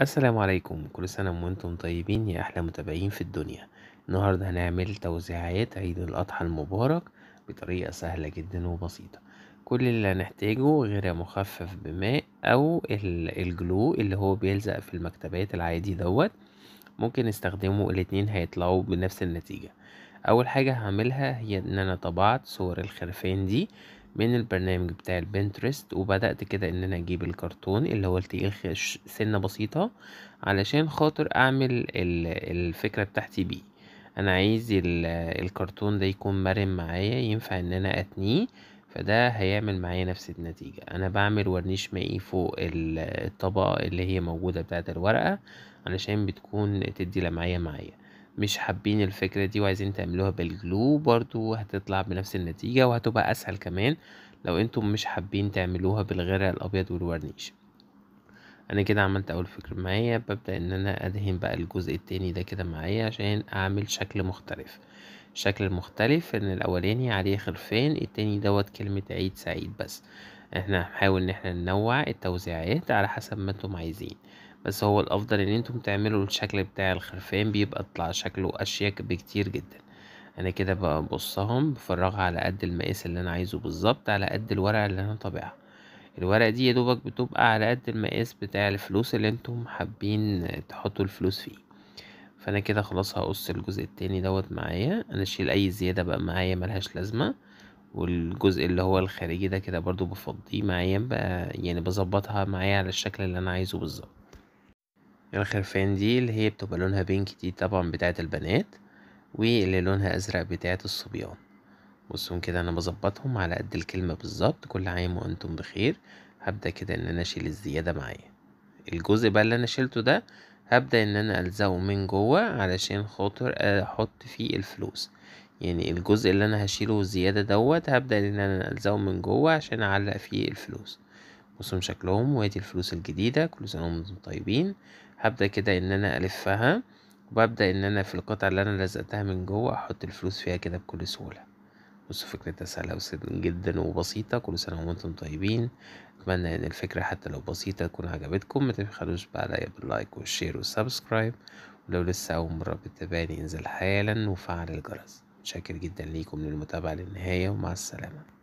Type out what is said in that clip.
السلام عليكم كل سنة وانتم طيبين يا أحلى متابعين في الدنيا النهاردة هنعمل توزيعات عيد الأضحى المبارك بطريقة سهلة جدا وبسيطة كل اللي هنحتاجه غير مخفف بماء أو الجلو اللي هو بيلزق في المكتبات العادي دوت ممكن نستخدمه الاتنين هيطلعوا بنفس النتيجة أول حاجة هعملها هي إن أنا طبعت صور الخرفان دي من البرنامج بتاع البنترست وبدأت كده ان انا اجيب الكرتون اللي هو التقيل سنة بسيطة علشان خاطر اعمل الفكرة بتاعتي بيه انا عايز الكرتون ده يكون مرن معايا ينفع ان انا اتنيه فده هيعمل معايا نفس النتيجة انا بعمل ورنيش مائي فوق الطبقة اللي هي موجودة بتاعت الورقة علشان بتكون تدي لمعية معايا مش حابين الفكرة دي وعايزين تعملوها بالجلو برضو هتطلع بنفس النتيجة وهتبقى أسهل كمان لو انتم مش حابين تعملوها بالغرق الأبيض والورنيش انا كده عملت اول فكرة معايا ببدأ ان انا ادهن بقى الجزء التاني ده كده معايا عشان اعمل شكل مختلف الشكل المختلف ان الاولاني عليه خرفان التاني دوت كلمة عيد سعيد بس احنا هنحاول ان احنا ننوع التوزيعات على حسب ما انتم عايزين بس هو الافضل ان انتم تعملوا الشكل بتاع الخرفان بيبقى طلع شكله اشيك بكتير جدا انا كده ببصهم بفرغها على قد المقاس اللي انا عايزه بالظبط على قد الورقه اللي انا طابعها الورقه دي يا دوبك بتبقى على قد المقاس بتاع الفلوس اللي انتم حابين تحطوا الفلوس فيه فانا كده خلاص هقص الجزء التاني دوت معايا انا اشيل اي زياده بقى معايا ملهاش لازمه والجزء اللي هو الخارجي ده كده برضو بفضيه معايا بقى يعني بظبطها معايا على الشكل اللي انا عايزه بالظبط الخرفان دي اللي هي بتبقى لونها بينك دي طبعا بتاعة البنات واللي لونها أزرق بتاعة الصبيان بصوا كده أنا بظبطهم على قد الكلمة بالظبط كل عام وأنتم بخير هبدأ كده إن أنا أشيل الزيادة معايا الجزء بقى اللي أنا شيلته ده هبدأ إن أنا ألزقه من جوه علشان خاطر آه، أحط فيه الفلوس يعني الجزء اللي أنا هشيله زيادة دوت هبدأ إن أنا ألزقه من جوه عشان أعلق فيه الفلوس بصوا شكلهم وادي الفلوس الجديدة كل سنة وانتم طيبين هبدأ كده ان انا الفها وببدأ ان انا في القطع اللي انا لزقتها من جوه احط الفلوس فيها كده بكل سهولة بصوا فكرتها سهلة جدا وبسيطة كل سنة وانتم طيبين اتمنى ان الفكرة حتى لو بسيطة تكون عجبتكم متبخلوش بقى عليا باللايك والشير والسبسكرايب ولو لسه اول مرة بتتابعني انزل حالا وفعل الجرس شاكر جدا ليكم للمتابعة للنهاية ومع السلامة